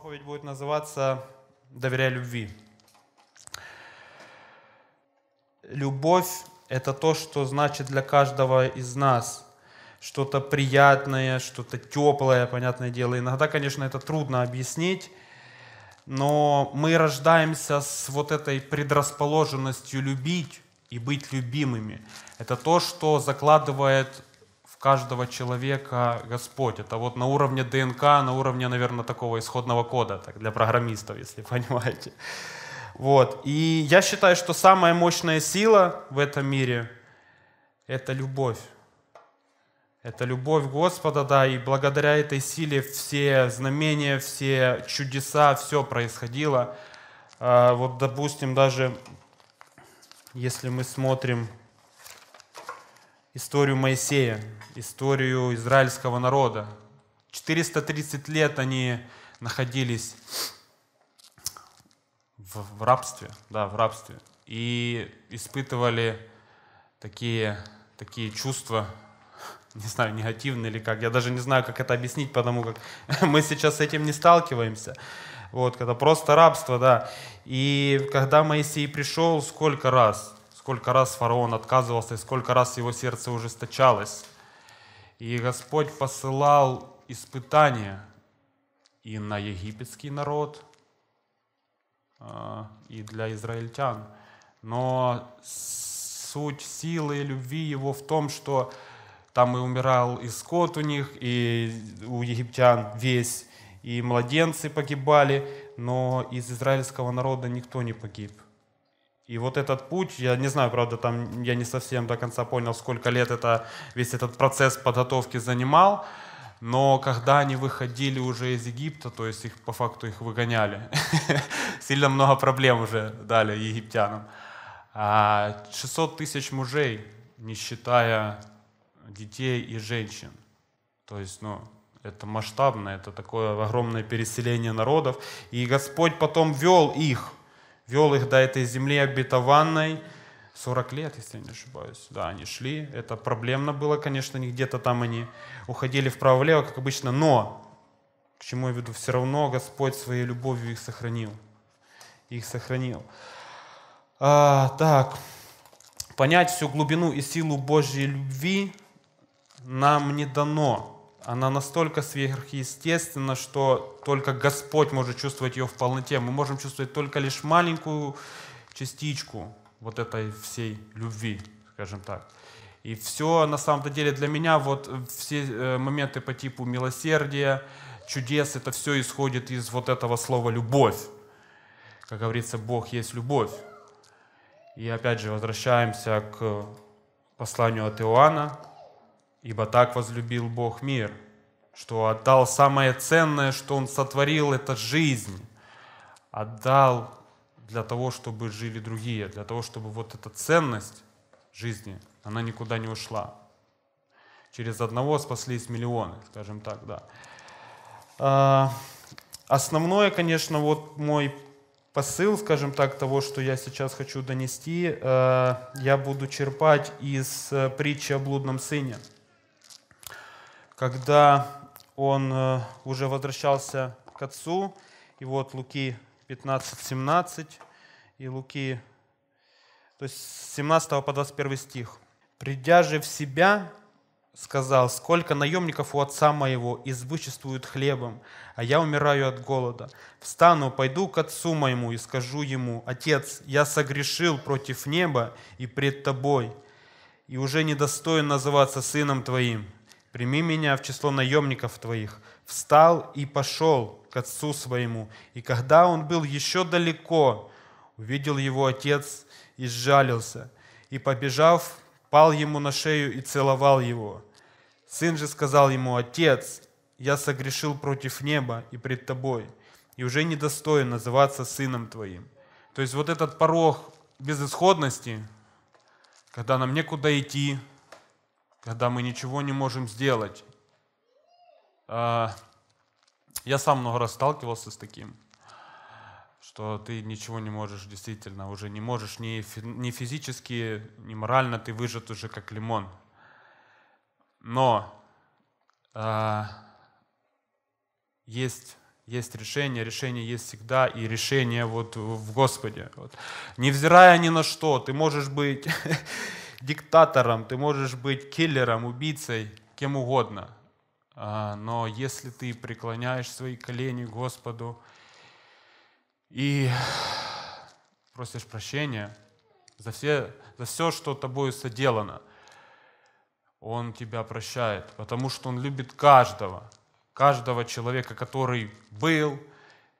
Проповедь будет называться «Доверяй любви». Любовь – это то, что значит для каждого из нас что-то приятное, что-то теплое, понятное дело. Иногда, конечно, это трудно объяснить, но мы рождаемся с вот этой предрасположенностью любить и быть любимыми. Это то, что закладывает каждого человека Господь. Это вот на уровне ДНК, на уровне, наверное, такого исходного кода так, для программистов, если понимаете. Вот. И я считаю, что самая мощная сила в этом мире – это любовь. Это любовь Господа, да, и благодаря этой силе все знамения, все чудеса, все происходило. А, вот, допустим, даже если мы смотрим историю Моисея, историю израильского народа. 430 лет они находились в, рабстве, да, в рабстве, и испытывали такие, такие чувства, не знаю, негативные или как, я даже не знаю, как это объяснить, потому как мы сейчас с этим не сталкиваемся. Вот, это просто рабство, да. И когда Моисей пришел, сколько раз? сколько раз фараон отказывался, и сколько раз его сердце ужесточалось. И Господь посылал испытания и на египетский народ, а, и для израильтян. Но суть силы и любви его в том, что там и умирал и скот у них, и у египтян весь, и младенцы погибали, но из израильского народа никто не погиб. И вот этот путь, я не знаю, правда, там я не совсем до конца понял, сколько лет это, весь этот процесс подготовки занимал, но когда они выходили уже из Египта, то есть их по факту их выгоняли, сильно много проблем уже дали египтянам. 600 а тысяч мужей, не считая детей и женщин. То есть, ну, это масштабно, это такое огромное переселение народов. И Господь потом вел их вел их до этой земли обетованной. 40 лет, если я не ошибаюсь. Да, они шли. Это проблемно было, конечно, не где-то там они уходили вправо-влево, как обычно. Но, к чему я веду, все равно Господь своей любовью их сохранил. Их сохранил. А, так, понять всю глубину и силу Божьей любви нам не дано она настолько сверхъестественна, что только Господь может чувствовать ее в полноте. Мы можем чувствовать только лишь маленькую частичку вот этой всей любви, скажем так. И все, на самом-то деле, для меня вот все э, моменты по типу милосердия, чудес, это все исходит из вот этого слова «любовь». Как говорится, Бог есть любовь. И опять же, возвращаемся к посланию от Иоанна, Ибо так возлюбил Бог мир, что отдал самое ценное, что Он сотворил, это жизнь. Отдал для того, чтобы жили другие, для того, чтобы вот эта ценность жизни, она никуда не ушла. Через одного спаслись миллионы, скажем так, да. А, основное, конечно, вот мой посыл, скажем так, того, что я сейчас хочу донести, э, я буду черпать из э, притчи о блудном сыне когда он э, уже возвращался к отцу. И вот Луки 15, 17 и Луки, то есть с 17 по 21 стих. «Придя же в себя, сказал, сколько наемников у отца моего избычествуют хлебом, а я умираю от голода. Встану, пойду к отцу моему и скажу ему, «Отец, я согрешил против неба и пред тобой, и уже недостоин называться сыном твоим» прими меня в число наемников твоих. Встал и пошел к отцу своему. И когда он был еще далеко, увидел его отец и сжалился. И, побежав, пал ему на шею и целовал его. Сын же сказал ему, «Отец, я согрешил против неба и пред тобой, и уже недостоин называться сыном твоим». То есть вот этот порог безысходности, когда нам некуда идти, когда мы ничего не можем сделать. А, я сам много раз сталкивался с таким, что ты ничего не можешь действительно, уже не можешь ни, ни физически, ни морально, ты выжат уже как лимон. Но э, есть, есть решение, решение есть всегда, и решение вот в Господе. Вот. Невзирая ни на что, ты можешь быть диктатором, ты можешь быть киллером, убийцей, кем угодно. А, но если ты преклоняешь свои колени Господу и просишь прощения за все, за все, что тобою соделано, Он тебя прощает, потому что Он любит каждого, каждого человека, который был,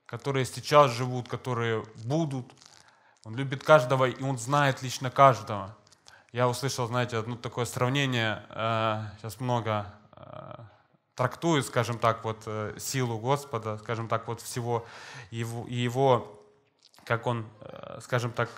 которые сейчас живут, которые будут. Он любит каждого, и Он знает лично каждого я услышал, знаете, ну, такое сравнение, сейчас э, много э, трактует, скажем так, вот э, силу Господа, скажем так, вот всего его, его как он, э, скажем так,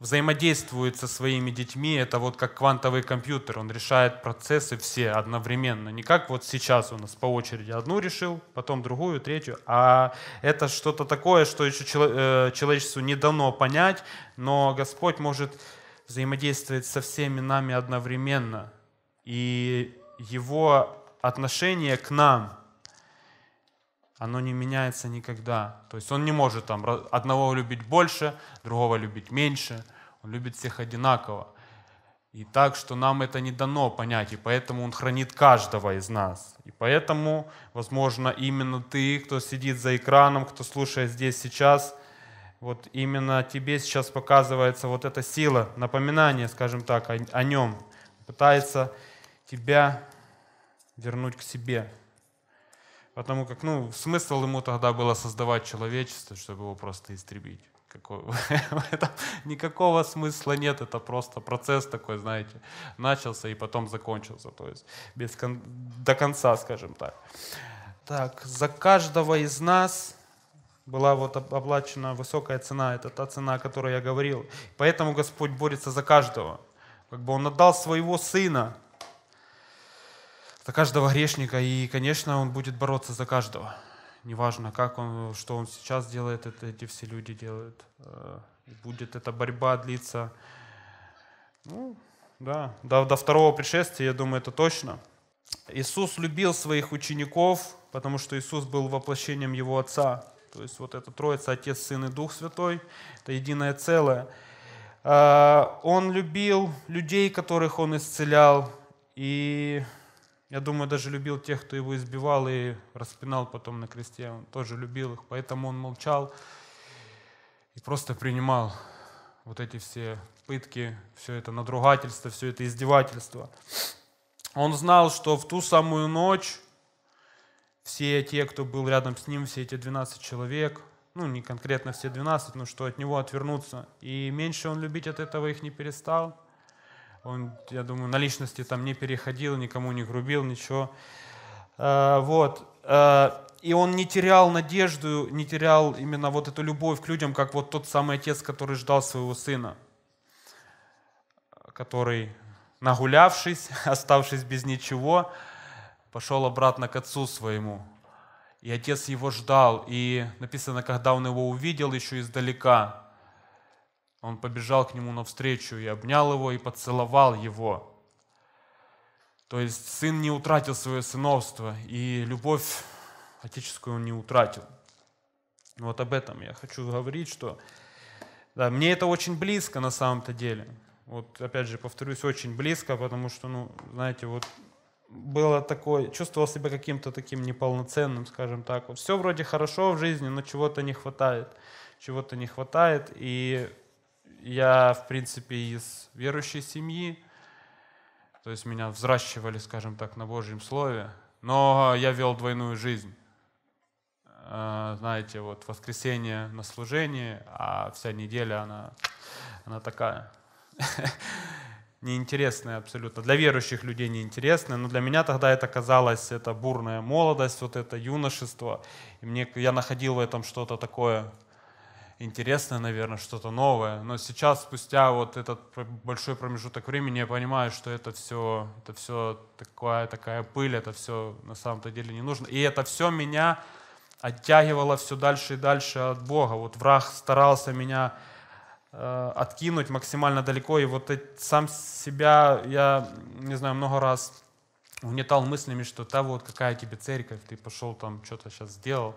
взаимодействует со своими детьми, это вот как квантовый компьютер, он решает процессы все одновременно, не как вот сейчас у нас по очереди одну решил, потом другую, третью, а это что-то такое, что еще человечеству не дано понять, но Господь может взаимодействует со всеми нами одновременно. И Его отношение к нам, оно не меняется никогда. То есть Он не может там, одного любить больше, другого любить меньше. Он любит всех одинаково. И так, что нам это не дано понять, и поэтому Он хранит каждого из нас. И поэтому, возможно, именно ты, кто сидит за экраном, кто слушает здесь сейчас – вот именно тебе сейчас показывается вот эта сила, напоминание, скажем так, о, о нем, пытается тебя вернуть к себе. Потому как, ну, смысл ему тогда было создавать человечество, чтобы его просто истребить. Какого, никакого смысла нет, это просто процесс такой, знаете, начался и потом закончился, то есть без, до конца, скажем так. Так, за каждого из нас была вот оплачена высокая цена, это та цена, о которой я говорил. Поэтому Господь борется за каждого. Как бы Он отдал своего Сына за каждого грешника, и, конечно, Он будет бороться за каждого. Неважно, как он, что он сейчас делает, это эти все люди делают. Э, будет эта борьба длиться. Ну, да, до, до второго пришествия, я думаю, это точно. Иисус любил своих учеников, потому что Иисус был воплощением Его Отца. То есть вот это Троица, Отец, Сын и Дух Святой, это единое целое. А, он любил людей, которых он исцелял, и я думаю, даже любил тех, кто его избивал и распинал потом на кресте. Он тоже любил их, поэтому он молчал и просто принимал вот эти все пытки, все это надругательство, все это издевательство. Он знал, что в ту самую ночь все те, кто был рядом с ним, все эти 12 человек, ну, не конкретно все 12, но что от него отвернуться. И меньше он любить от этого их не перестал. Он, я думаю, на личности там не переходил, никому не грубил, ничего. А, вот. А, и он не терял надежду, не терял именно вот эту любовь к людям, как вот тот самый отец, который ждал своего сына, который, нагулявшись, оставшись без ничего, пошел обратно к отцу своему. И отец его ждал. И написано, когда он его увидел еще издалека, он побежал к нему навстречу и обнял его и поцеловал его. То есть сын не утратил свое сыновство, и любовь отеческую он не утратил. Ну вот об этом я хочу говорить, что да, мне это очень близко на самом-то деле. Вот опять же, повторюсь, очень близко, потому что, ну, знаете, вот было такое, чувствовал себя каким-то таким неполноценным, скажем так. Все вроде хорошо в жизни, но чего-то не хватает. Чего-то не хватает. И я, в принципе, из верующей семьи, то есть меня взращивали, скажем так, на Божьем Слове, но я вел двойную жизнь. Э, знаете, вот воскресенье на служении, а вся неделя, она, она такая. неинтересное абсолютно. Для верующих людей неинтересное но для меня тогда это казалось, это бурная молодость, вот это юношество. И мне, я находил в этом что-то такое интересное, наверное, что-то новое. Но сейчас, спустя вот этот большой промежуток времени, я понимаю, что это все, это все такая, такая пыль, это все на самом-то деле не нужно. И это все меня оттягивало все дальше и дальше от Бога. Вот враг старался меня Э, откинуть максимально далеко. И вот сам себя, я, не знаю, много раз угнетал мыслями, что да вот какая тебе церковь, ты пошел там что-то сейчас сделал,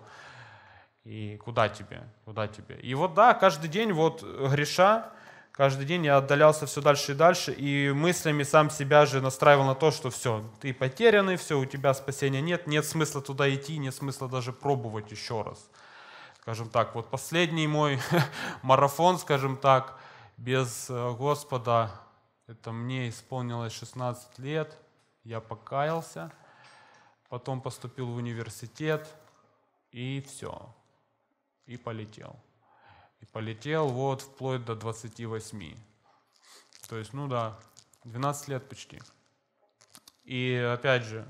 и куда тебе, куда тебе. И вот да, каждый день вот греша, каждый день я отдалялся все дальше и дальше, и мыслями сам себя же настраивал на то, что все, ты потерянный, все, у тебя спасения нет, нет смысла туда идти, нет смысла даже пробовать еще раз скажем так, вот последний мой марафон, скажем так, без э, Господа, это мне исполнилось 16 лет, я покаялся, потом поступил в университет, и все, и полетел. И полетел вот вплоть до 28. То есть, ну да, 12 лет почти. И опять же,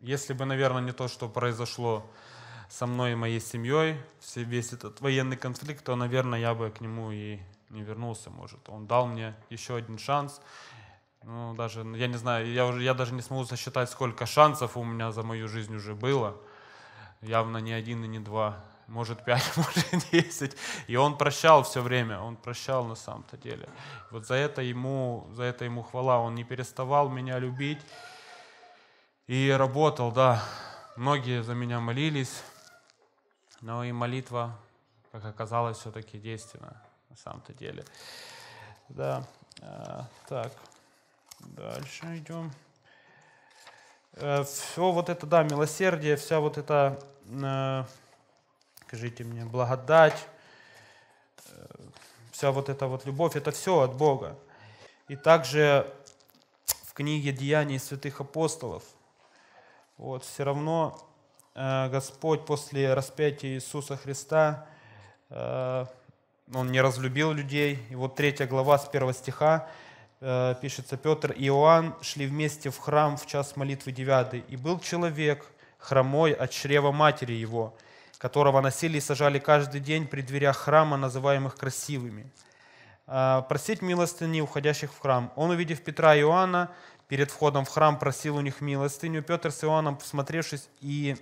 если бы, наверное, не то, что произошло со мной и моей семьей, все, весь этот военный конфликт, то, наверное, я бы к нему и не вернулся, может. Он дал мне еще один шанс. Ну, даже, ну, я не знаю, я, уже, я даже не смогу сосчитать, сколько шансов у меня за мою жизнь уже было. Явно не один и не два, может пять, может десять. И он прощал все время, он прощал на самом-то деле. Вот за это ему, за это ему хвала. Он не переставал меня любить и работал, да. Многие за меня молились, но ну и молитва, как оказалось, все-таки действенна на самом-то деле. Да, э, так, дальше идем. Э, все вот это, да, милосердие, вся вот эта, э, скажите мне, благодать, вся вот эта вот любовь, это все от Бога. И также в книге «Деяний святых апостолов» вот все равно Э, Господь после распятия Иисуса Христа, э, Он не разлюбил людей. И вот третья глава с первого стиха э, пишется Петр и Иоанн шли вместе в храм в час молитвы девятый. И был человек, хромой от чрева матери его, которого носили и сажали каждый день при дверях храма, называемых красивыми. Просить милостыни уходящих в храм. Он, увидев Петра и Иоанна, перед входом в храм просил у них милостыню. Петр с Иоанном, посмотревшись и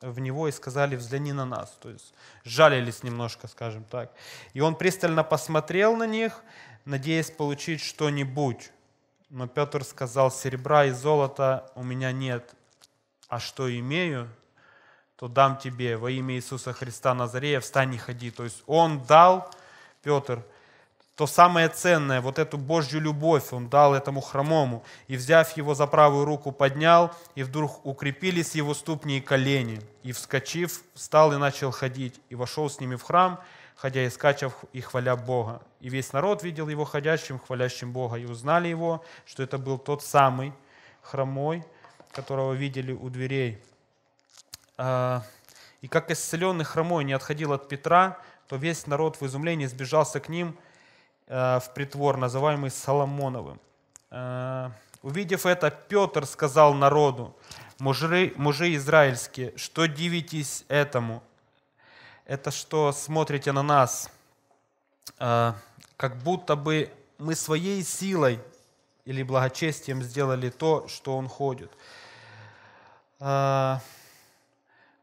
в него и сказали, взгляни на нас. То есть жалились немножко, скажем так. И он пристально посмотрел на них, надеясь получить что-нибудь. Но Петр сказал, серебра и золота у меня нет, а что имею, то дам тебе во имя Иисуса Христа Назарея, встань и ходи. То есть он дал, Петр, то самое ценное, вот эту Божью любовь он дал этому хромому, и, взяв его за правую руку, поднял, и вдруг укрепились его ступни и колени, и, вскочив, встал и начал ходить, и вошел с ними в храм, ходя и скачав и хваля Бога. И весь народ видел его ходящим, хвалящим Бога, и узнали его, что это был тот самый хромой, которого видели у дверей. А, и как исцеленный хромой не отходил от Петра, то весь народ в изумлении сбежался к ним – Э, в притвор, называемый Соломоновым. Э, увидев это, Петр сказал народу, мужи, мужи израильские, что дивитесь этому? Это что смотрите на нас, э, как будто бы мы своей силой или благочестием сделали то, что он ходит.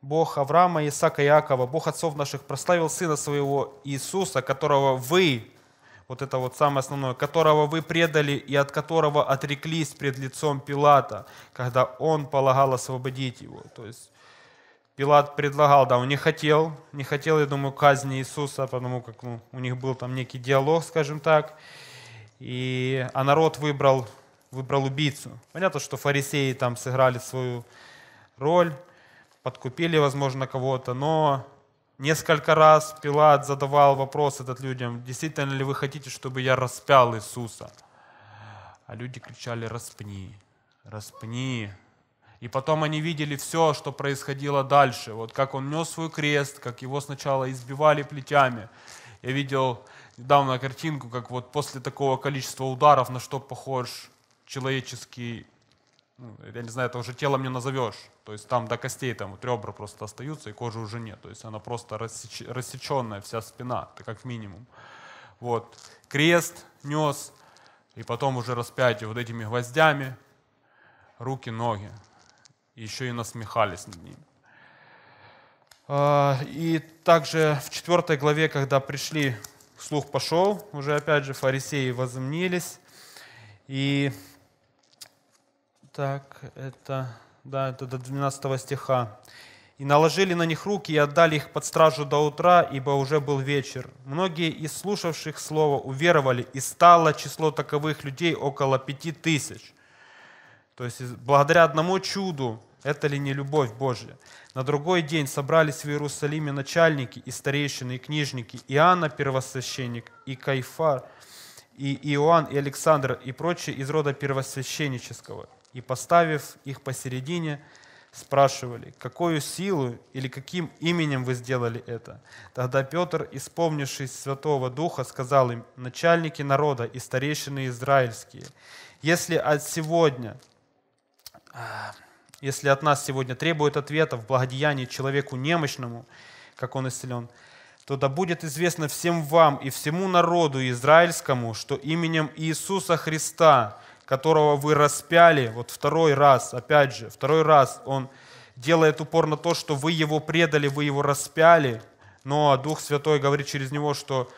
Бог Авраама, Исаака и Иакова, Бог отцов наших, прославил Сына Своего Иисуса, которого вы, вот это вот самое основное, которого вы предали и от которого отреклись пред лицом Пилата, когда он полагал освободить его. То есть Пилат предлагал, да, он не хотел, не хотел, я думаю, казни Иисуса, потому как ну, у них был там некий диалог, скажем так, и, а народ выбрал, выбрал убийцу. Понятно, что фарисеи там сыграли свою роль, подкупили, возможно, кого-то, но Несколько раз Пилат задавал вопрос этот людям, действительно ли вы хотите, чтобы я распял Иисуса? А люди кричали, распни, распни. И потом они видели все, что происходило дальше. Вот как он нес свой крест, как его сначала избивали плетями. Я видел недавно картинку, как вот после такого количества ударов, на что похож человеческий ну, я не знаю, это уже телом не назовешь. То есть там до костей там вот ребра просто остаются, и кожи уже нет. То есть она просто рассеч... рассеченная, вся спина, это как минимум. Вот. Крест нес, и потом уже распятие вот этими гвоздями, руки, ноги. И еще и насмехались над ним. А, и также в 4 главе, когда пришли, слух пошел, уже опять же фарисеи возомнились, и так, это, да, это до 12 стиха. «И наложили на них руки и отдали их под стражу до утра, ибо уже был вечер. Многие из слушавших слово уверовали, и стало число таковых людей около пяти тысяч». То есть благодаря одному чуду, это ли не любовь Божья? На другой день собрались в Иерусалиме начальники и старейшины и книжники, Иоанна первосвященник и Кайфар, и Иоанн, и Александр, и прочие из рода первосвященнического и, поставив их посередине, спрашивали, какую силу или каким именем вы сделали это. Тогда Петр, исполнившись Святого Духа, сказал им, начальники народа и старейшины израильские, если от сегодня, э, если от нас сегодня требуют ответа в благодеянии человеку немощному, как он исцелен, то да будет известно всем вам и всему народу израильскому, что именем Иисуса Христа – которого вы распяли, вот второй раз, опять же, второй раз он делает упор на то, что вы его предали, вы его распяли, но Дух Святой говорит через него, что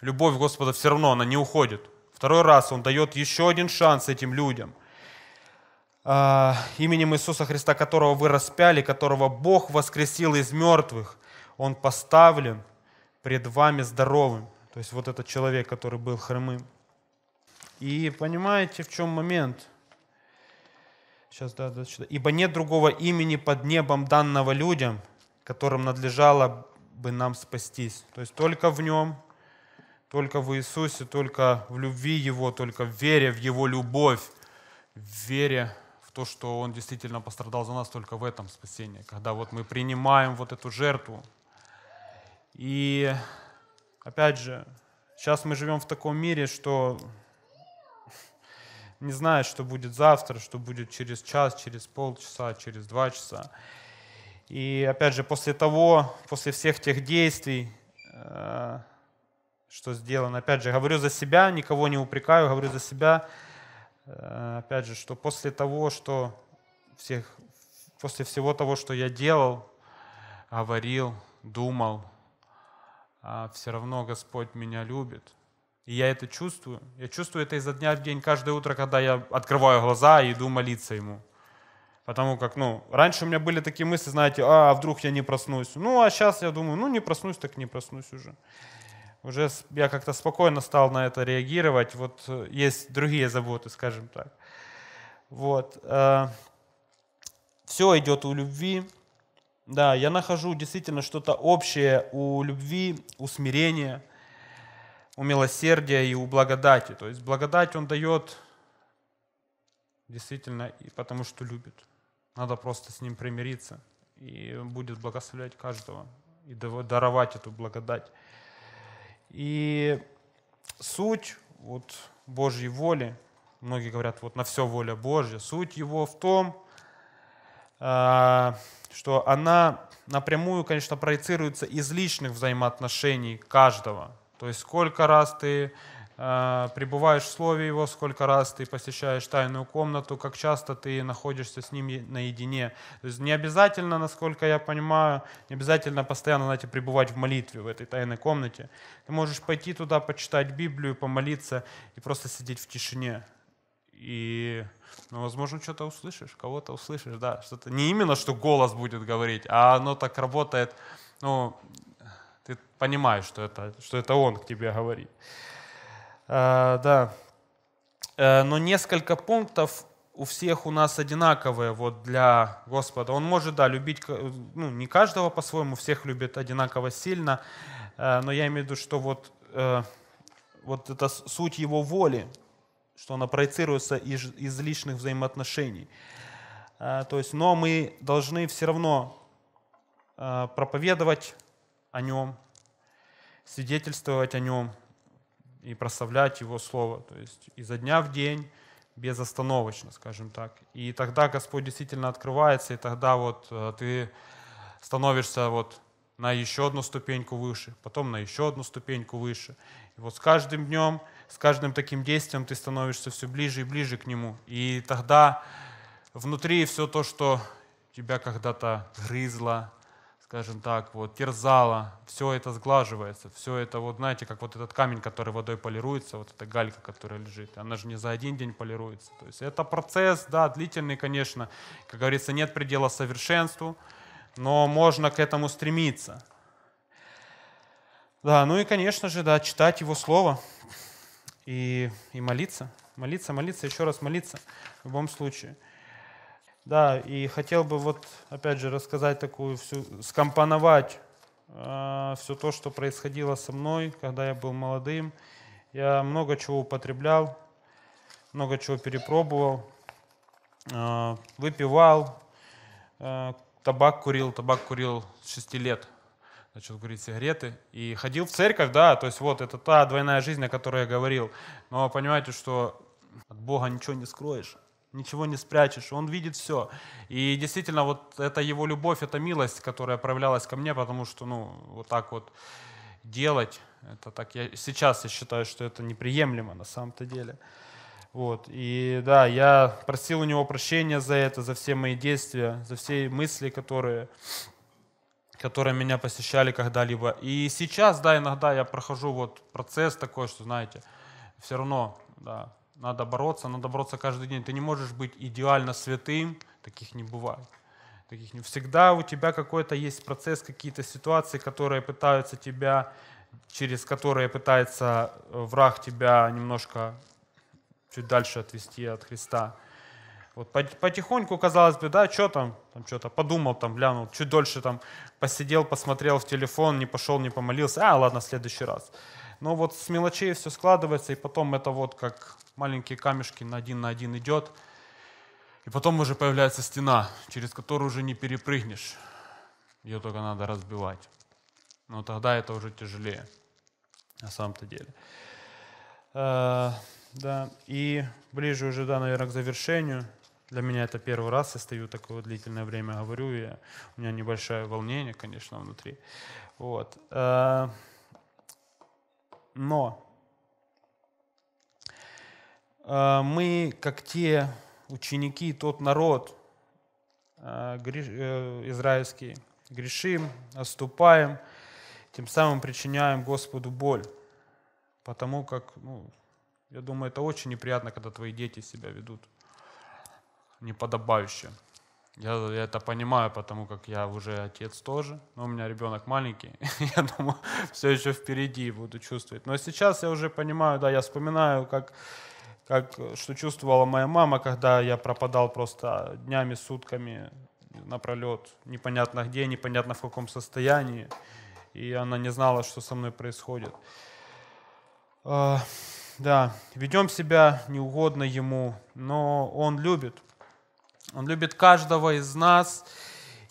любовь Господа все равно, она не уходит. Второй раз он дает еще один шанс этим людям, а, именем Иисуса Христа, которого вы распяли, которого Бог воскресил из мертвых, он поставлен пред вами здоровым. То есть вот этот человек, который был хромым. И понимаете, в чем момент? Сейчас, да, да, сюда. «Ибо нет другого имени под небом данного людям, которым надлежало бы нам спастись». То есть только в Нем, только в Иисусе, только в любви Его, только в вере в Его любовь, в вере в то, что Он действительно пострадал за нас, только в этом спасении, когда вот мы принимаем вот эту жертву. И опять же, сейчас мы живем в таком мире, что не знаешь, что будет завтра, что будет через час, через полчаса, через два часа. И опять же, после того, после всех тех действий, э, что сделано, опять же, говорю за себя, никого не упрекаю, говорю за себя, э, опять же, что после того, что всех, после всего того, что я делал, говорил, думал, а все равно Господь меня любит – и я это чувствую. Я чувствую это изо дня в день, каждое утро, когда я открываю глаза и иду молиться Ему. Потому как, ну, раньше у меня были такие мысли, знаете, а, а вдруг я не проснусь. Ну, а сейчас я думаю, ну, не проснусь, так не проснусь уже. Уже я как-то спокойно стал на это реагировать. Вот э, есть другие заботы, скажем так. Вот. Э, Все идет у любви. Да, я нахожу действительно что-то общее у любви, у смирения – у милосердия и у благодати. То есть благодать Он дает действительно и потому, что любит. Надо просто с Ним примириться, и будет благословлять каждого, и даровать эту благодать. И суть вот Божьей воли, многие говорят, вот на все воля Божья, суть его в том, а, что она напрямую, конечно, проецируется из личных взаимоотношений каждого – то есть сколько раз ты э, пребываешь в Слове Его, сколько раз ты посещаешь тайную комнату, как часто ты находишься с Ним наедине. То есть не обязательно, насколько я понимаю, не обязательно постоянно, знаете, пребывать в молитве в этой тайной комнате. Ты можешь пойти туда, почитать Библию, помолиться и просто сидеть в тишине. И, ну, возможно, что-то услышишь, кого-то услышишь, да, что-то. Не именно, что голос будет говорить, а оно так работает, ну, ты понимаешь, что это, что это он к тебе говорит. А, да. А, но несколько пунктов у всех у нас одинаковые вот для Господа. Он может, да, любить, ну, не каждого по-своему, всех любит одинаково сильно, а, но я имею в виду, что вот, э, вот это суть его воли, что она проецируется из, из личных взаимоотношений. То есть, но мы должны все равно проповедовать о Нем, свидетельствовать о Нем и прославлять Его Слово. То есть изо дня в день, безостановочно, скажем так. И тогда Господь действительно открывается, и тогда вот э, ты становишься вот на еще одну ступеньку выше, потом на еще одну ступеньку выше. И вот с каждым днем, с каждым таким действием ты становишься все ближе и ближе к Нему. И тогда внутри все то, что тебя когда-то грызло, скажем так, вот, терзала, все это сглаживается, все это, вот знаете, как вот этот камень, который водой полируется, вот эта галька, которая лежит, она же не за один день полируется. То есть это процесс, да, длительный, конечно, как говорится, нет предела совершенству, но можно к этому стремиться. Да, ну и, конечно же, да, читать Его Слово и, и молиться, молиться, молиться, еще раз молиться в любом случае. Да, и хотел бы вот опять же рассказать такую всю, скомпоновать э, все то, что происходило со мной, когда я был молодым. Я много чего употреблял, много чего перепробовал, э, выпивал, э, табак курил, табак курил с 6 лет начал курить сигареты и ходил в церковь, да, то есть вот это та двойная жизнь, о которой я говорил. Но понимаете, что от Бога ничего не скроешь ничего не спрячешь, Он видит все. И действительно, вот это Его любовь, это милость, которая проявлялась ко мне, потому что, ну, вот так вот делать, это так, я, сейчас я считаю, что это неприемлемо на самом-то деле. Вот, и да, я просил у него прощения за это, за все мои действия, за все мысли, которые, которые меня посещали когда-либо. И сейчас, да, иногда я прохожу вот процесс такой, что, знаете, все равно, да, надо бороться, надо бороться каждый день. Ты не можешь быть идеально святым, таких не бывает. Таких не всегда у тебя какой-то есть процесс, какие-то ситуации, которые пытаются тебя, через которые пытается э, враг тебя немножко чуть дальше отвести от Христа. Вот потихоньку, казалось бы, да, что там, там что-то подумал, там глянул, чуть дольше там посидел, посмотрел в телефон, не пошел, не помолился, а, ладно, в следующий раз. Но вот с мелочей все складывается, и потом это вот как маленькие камешки на один на один идет. И потом уже появляется стена, через которую уже не перепрыгнешь. Ее только надо разбивать. Но тогда это уже тяжелее, на самом-то деле. Э, да, и ближе уже, да, наверное, к завершению. Для меня это первый раз, я стою такое длительное время, говорю, я, у меня небольшое волнение, конечно, внутри. Вот. Э, но э, мы, как те ученики, тот народ э, э, израильский, грешим, оступаем, тем самым причиняем Господу боль. Потому как, ну, я думаю, это очень неприятно, когда твои дети себя ведут неподобающе. Я это понимаю, потому как я уже отец тоже, но у меня ребенок маленький, я думаю, все еще впереди буду чувствовать. Но сейчас я уже понимаю, да, я вспоминаю, как, как, что чувствовала моя мама, когда я пропадал просто днями, сутками напролет, непонятно где, непонятно в каком состоянии, и она не знала, что со мной происходит. А, да, ведем себя неугодно ему, но он любит, он любит каждого из нас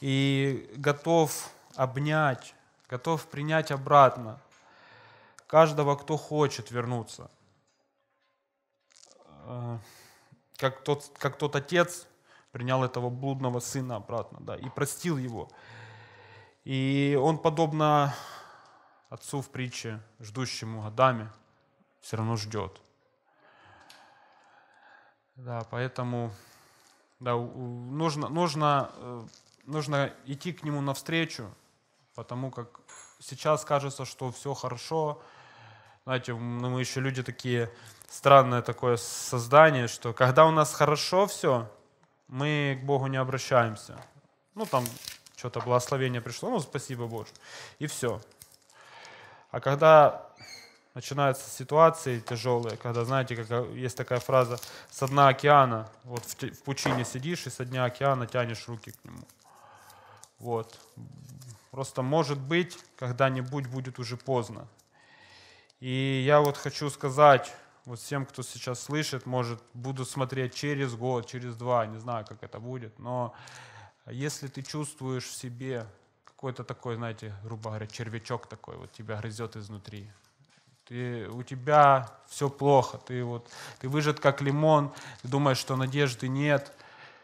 и готов обнять, готов принять обратно каждого, кто хочет вернуться. Э, как тот, как тот отец принял этого блудного сына обратно да, и простил его. И он, подобно отцу в притче, ждущему годами, все равно ждет. Да, поэтому да, нужно, нужно, э, нужно идти к нему навстречу, потому как сейчас кажется, что все хорошо. Знаете, ну, мы еще люди такие, странное такое создание, что когда у нас хорошо все, мы к Богу не обращаемся. Ну, там что-то благословение пришло, ну, спасибо Боже. И все. А когда начинаются ситуации тяжелые, когда, знаете, как э, есть такая фраза с дна океана», вот в, в пучине сидишь и со дня океана тянешь руки к нему. Вот. Просто, может быть, когда-нибудь будет уже поздно. И я вот хочу сказать вот всем, кто сейчас слышит, может, буду смотреть через год, через два, не знаю, как это будет, но если ты чувствуешь в себе какой-то такой, знаете, грубо говоря, червячок такой, вот тебя грызет изнутри, ты, у тебя все плохо, ты, вот, ты выжат как лимон, ты думаешь, что надежды нет,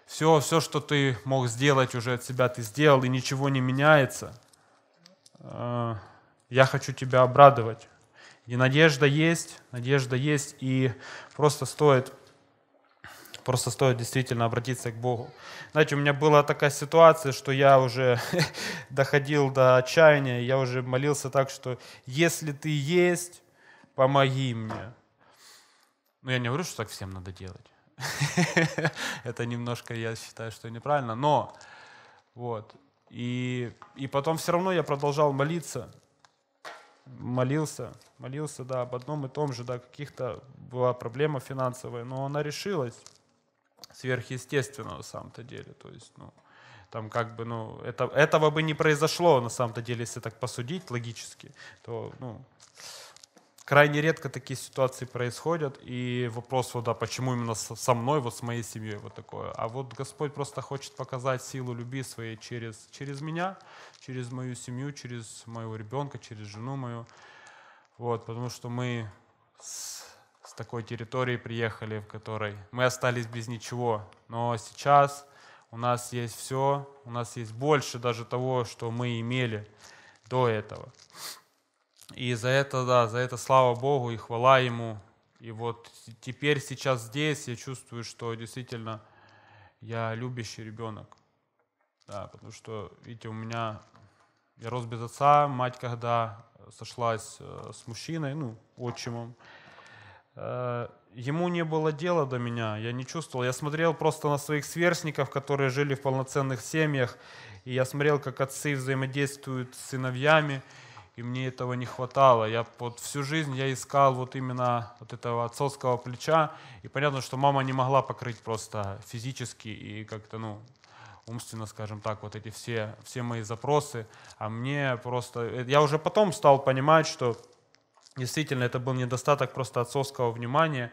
все, все, что ты мог сделать уже от себя, ты сделал, и ничего не меняется. А, я хочу тебя обрадовать. И надежда есть, надежда есть, и просто стоит Просто стоит действительно обратиться к Богу. Знаете, у меня была такая ситуация, что я уже доходил до отчаяния, я уже молился так, что если ты есть, помоги мне. Ну, я не говорю, что так всем надо делать. Это немножко, я считаю, что неправильно, но вот. И, и потом все равно я продолжал молиться, молился, молился, да, об одном и том же, да, каких-то была проблема финансовая, но она решилась сверхъестественного на самом-то деле, то есть, ну, там как бы, ну, это, этого бы не произошло на самом-то деле, если так посудить логически, то, ну, крайне редко такие ситуации происходят, и вопрос вот, да, почему именно со мной, вот с моей семьей вот такое. А вот Господь просто хочет показать силу любви своей через, через меня, через мою семью, через моего ребенка, через жену мою. Вот, потому что мы с, с такой территории приехали, в которой мы остались без ничего. Но сейчас у нас есть все, у нас есть больше даже того, что мы имели до этого. И за это, да, за это слава Богу и хвала Ему. И вот теперь, сейчас здесь я чувствую, что действительно я любящий ребенок. Да, потому что, видите, у меня... Я рос без отца, мать когда сошлась э, с мужчиной, ну, отчимом, э, ему не было дела до меня, я не чувствовал. Я смотрел просто на своих сверстников, которые жили в полноценных семьях, и я смотрел, как отцы взаимодействуют с сыновьями, и мне этого не хватало. Я вот всю жизнь я искал вот именно вот этого отцовского плеча, и понятно, что мама не могла покрыть просто физически и как-то, ну, умственно, скажем так, вот эти все, все мои запросы. А мне просто... Э, я уже потом стал понимать, что действительно это был недостаток просто отцовского внимания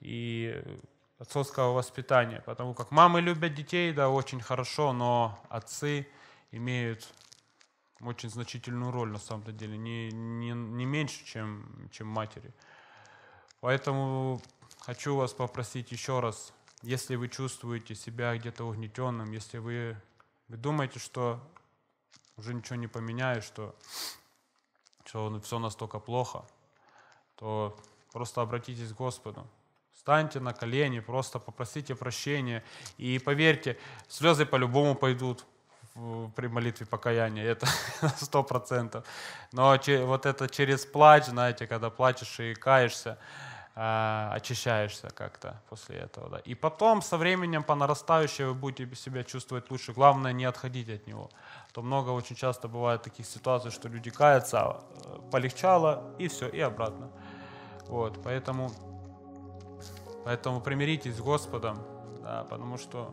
и отцовского воспитания. Потому как мамы любят детей, да, очень хорошо, но отцы имеют очень значительную роль на самом-то деле, не, не, не меньше, чем, чем матери. Поэтому хочу вас попросить еще раз, если вы чувствуете себя где-то угнетенным, если вы, вы думаете, что уже ничего не поменяешь, что, что все настолько плохо, то просто обратитесь к Господу. Встаньте на колени, просто попросите прощения. И поверьте, слезы по-любому пойдут, при молитве покаяния, это сто процентов. Но вот это через плач, знаете, когда плачешь и каешься, а, очищаешься как-то после этого. Да. И потом со временем по нарастающей вы будете себя чувствовать лучше. Главное не отходить от него. А то много очень часто бывает таких ситуаций, что люди каятся, а, полегчало и все, и обратно. Вот, поэтому, поэтому примиритесь с Господом, да, потому что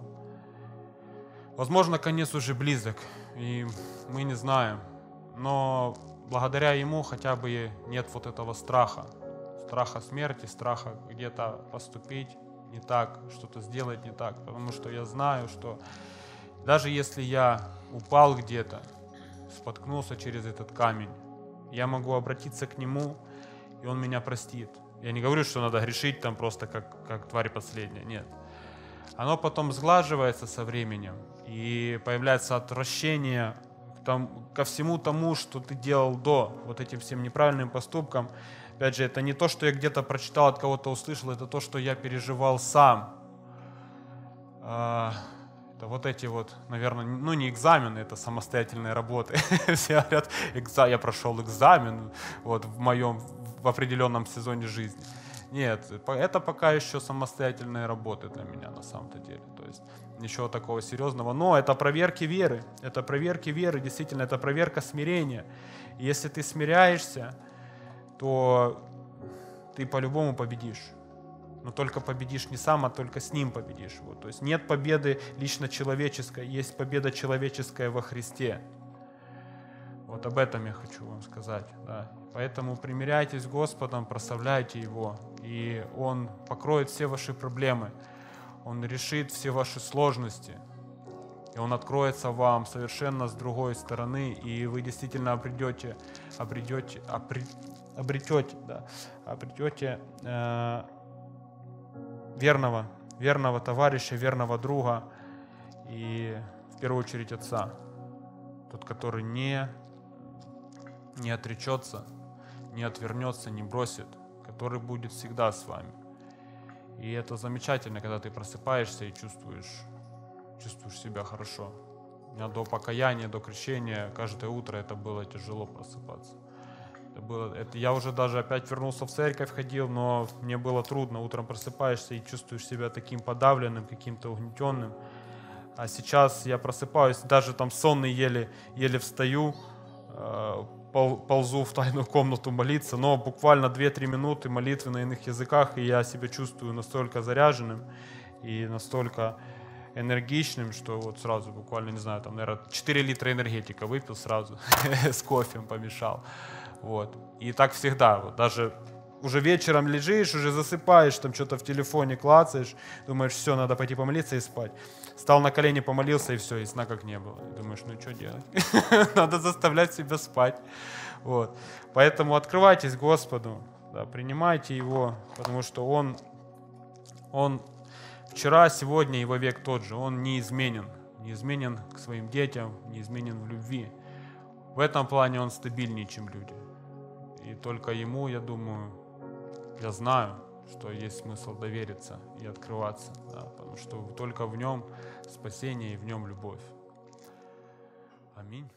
Возможно, конец уже близок, и мы не знаем. Но благодаря ему хотя бы нет вот этого страха. Страха смерти, страха где-то поступить не так, что-то сделать не так. Потому что я знаю, что даже если я упал где-то, споткнулся через этот камень, я могу обратиться к нему, и он меня простит. Я не говорю, что надо грешить там просто как, как тварь последняя, нет. Оно потом сглаживается со временем, и появляется отвращение к тому, ко всему тому, что ты делал до, вот этим всем неправильным поступкам. Опять же, это не то, что я где-то прочитал, от кого-то услышал, это то, что я переживал сам. А, это вот эти вот, наверное, ну не экзамены, это самостоятельные работы. Все говорят, я прошел экзамен вот, в моем в определенном сезоне жизни. Нет, это пока еще самостоятельные работы для меня на самом-то деле. То есть ничего такого серьезного. Но это проверки веры. Это проверки веры, действительно, это проверка смирения. И если ты смиряешься, то ты по-любому победишь. Но только победишь не сам, а только с ним победишь. Вот. То есть нет победы лично человеческой, есть победа человеческая во Христе. Вот об этом я хочу вам сказать. Да. Поэтому примиряйтесь с Господом, прославляйте Его, и Он покроет все ваши проблемы, Он решит все ваши сложности, и Он откроется вам совершенно с другой стороны, и вы действительно обретете, обретете, обрет, обретете, да, обретете э, верного, верного товарища, верного друга, и в первую очередь Отца, тот, который не не отречется, не отвернется, не бросит, который будет всегда с вами. И это замечательно, когда ты просыпаешься и чувствуешь, чувствуешь себя хорошо. У меня до покаяния, до крещения, каждое утро это было тяжело просыпаться. Это было, это, я уже даже опять вернулся в церковь, ходил, но мне было трудно. Утром просыпаешься и чувствуешь себя таким подавленным, каким-то угнетенным. А сейчас я просыпаюсь, даже там сонный еле, еле встаю, э, ползу в тайную комнату молиться, но буквально 2-3 минуты молитвы на иных языках, и я себя чувствую настолько заряженным и настолько энергичным, что вот сразу буквально, не знаю, там, наверное, 4 литра энергетика выпил сразу, с кофе помешал. Вот. И так всегда, вот, даже уже вечером лежишь, уже засыпаешь, там что-то в телефоне клацаешь, думаешь, все, надо пойти помолиться и спать стал на колени, помолился, и все, и сна как не было. И думаешь, ну что делать? Надо заставлять себя спать. Вот. Поэтому открывайтесь Господу, да, принимайте Его, потому что Он, Он вчера, сегодня Его век тот же, Он не изменен. Не изменен к своим детям, не изменен в любви. В этом плане Он стабильнее, чем люди. И только Ему, я думаю, я знаю, что есть смысл довериться и открываться, да, потому что только в нем спасение и в нем любовь. Аминь.